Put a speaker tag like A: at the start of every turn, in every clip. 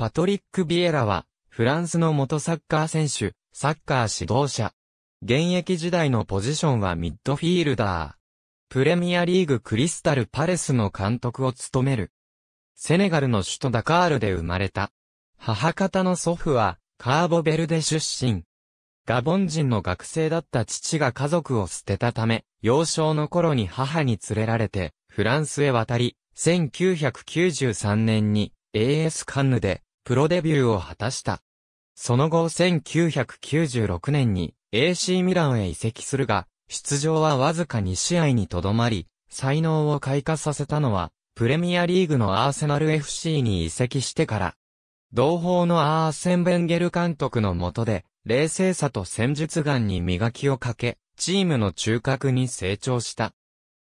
A: パトリック・ビエラは、フランスの元サッカー選手、サッカー指導者。現役時代のポジションはミッドフィールダー。プレミアリーグクリスタル・パレスの監督を務める。セネガルの首都ダカールで生まれた。母方の祖父は、カーボベルデ出身。ガボン人の学生だった父が家族を捨てたため、幼少の頃に母に連れられて、フランスへ渡り、1993年に AS カンヌでプロデビューを果たした。その後1996年に AC ミランへ移籍するが、出場はわずか2試合にとどまり、才能を開花させたのは、プレミアリーグのアーセナル FC に移籍してから。同胞のアーセン・ベンゲル監督の下で、冷静さと戦術眼に磨きをかけ、チームの中核に成長した。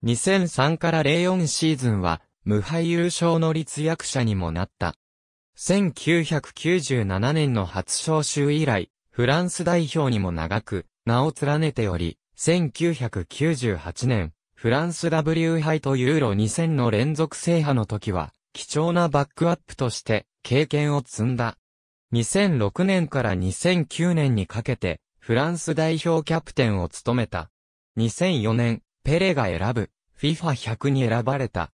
A: 2003から04シーズンは、無敗優勝の立役者にもなった。1997年の初招集以来、フランス代表にも長く、名を連ねており、1998年、フランス W 杯とユーロ2000の連続制覇の時は、貴重なバックアップとして、経験を積んだ。2006年から2009年にかけて、フランス代表キャプテンを務めた。2004年、ペレが選ぶ、FIFA100 に選ばれた。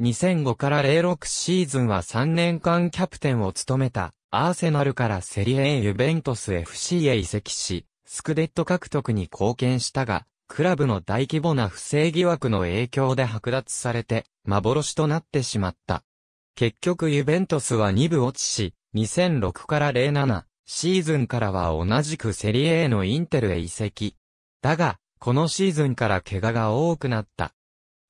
A: 2005から06シーズンは3年間キャプテンを務めた、アーセナルからセリエ A ユベントス FC へ移籍し、スクデット獲得に貢献したが、クラブの大規模な不正疑惑の影響で剥奪されて、幻となってしまった。結局ユベントスは2部落ちし、2006から07シーズンからは同じくセリエ A のインテルへ移籍。だが、このシーズンから怪我が多くなった。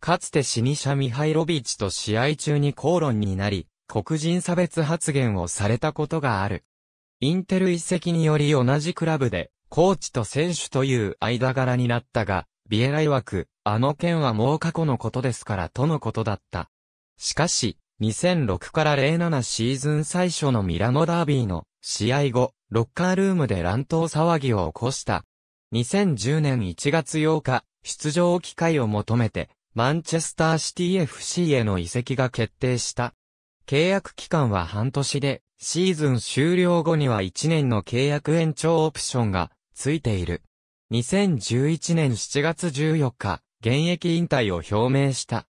A: かつてシニシャ・ミハイロビッチと試合中に口論になり、黒人差別発言をされたことがある。インテル一席により同じクラブで、コーチと選手という間柄になったが、ビエラ曰く、あの件はもう過去のことですからとのことだった。しかし、2006から07シーズン最初のミラノダービーの試合後、ロッカールームで乱闘騒ぎを起こした。2010年1月8日、出場機会を求めて、マンチェスターシティ FC への移籍が決定した。契約期間は半年で、シーズン終了後には1年の契約延長オプションがついている。2011年7月14日、現役引退を表明した。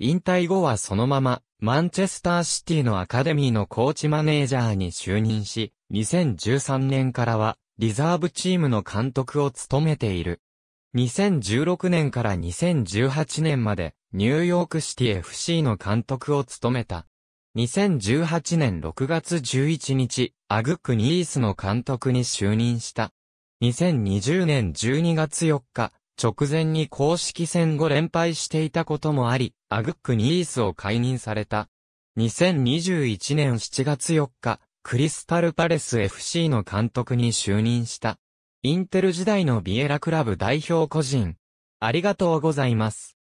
A: 引退後はそのまま、マンチェスターシティのアカデミーのコーチマネージャーに就任し、2013年からは、リザーブチームの監督を務めている。2016年から2018年までニューヨークシティ FC の監督を務めた。2018年6月11日、アグックニースの監督に就任した。2020年12月4日、直前に公式戦後連敗していたこともあり、アグックニースを解任された。2021年7月4日、クリスタルパレス FC の監督に就任した。インテル時代のビエラクラブ代表個人。ありがとうございます。